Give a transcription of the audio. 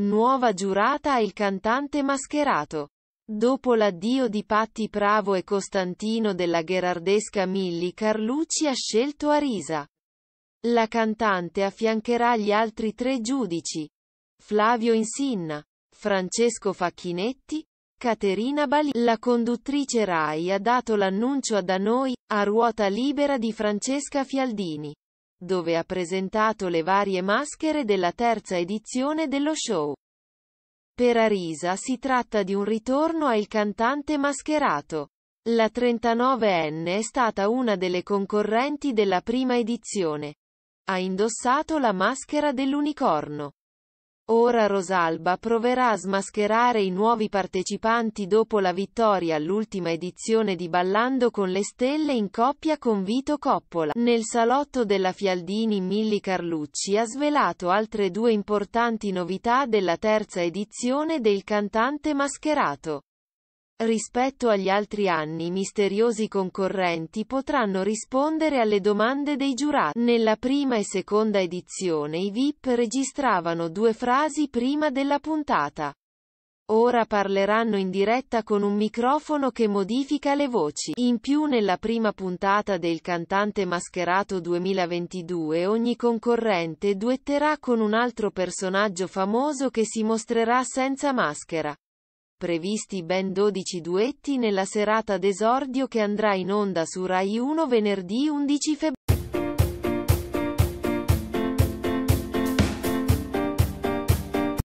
Nuova giurata il cantante mascherato. Dopo l'addio di Patti Pravo e Costantino della gherardesca Milli Carlucci ha scelto Arisa. La cantante affiancherà gli altri tre giudici. Flavio Insinna, Francesco Facchinetti, Caterina Balì. La conduttrice Rai ha dato l'annuncio a Da Noi, a ruota libera di Francesca Fialdini dove ha presentato le varie maschere della terza edizione dello show. Per Arisa si tratta di un ritorno al cantante mascherato. La 39enne è stata una delle concorrenti della prima edizione. Ha indossato la maschera dell'unicorno. Ora Rosalba proverà a smascherare i nuovi partecipanti dopo la vittoria all'ultima edizione di Ballando con le Stelle in coppia con Vito Coppola. Nel salotto della Fialdini Milli Carlucci ha svelato altre due importanti novità della terza edizione del cantante mascherato. Rispetto agli altri anni i misteriosi concorrenti potranno rispondere alle domande dei giurati. Nella prima e seconda edizione i VIP registravano due frasi prima della puntata. Ora parleranno in diretta con un microfono che modifica le voci. In più nella prima puntata del Cantante Mascherato 2022 ogni concorrente duetterà con un altro personaggio famoso che si mostrerà senza maschera previsti ben 12 duetti nella serata d'esordio che andrà in onda su Rai 1 venerdì 11 febbraio.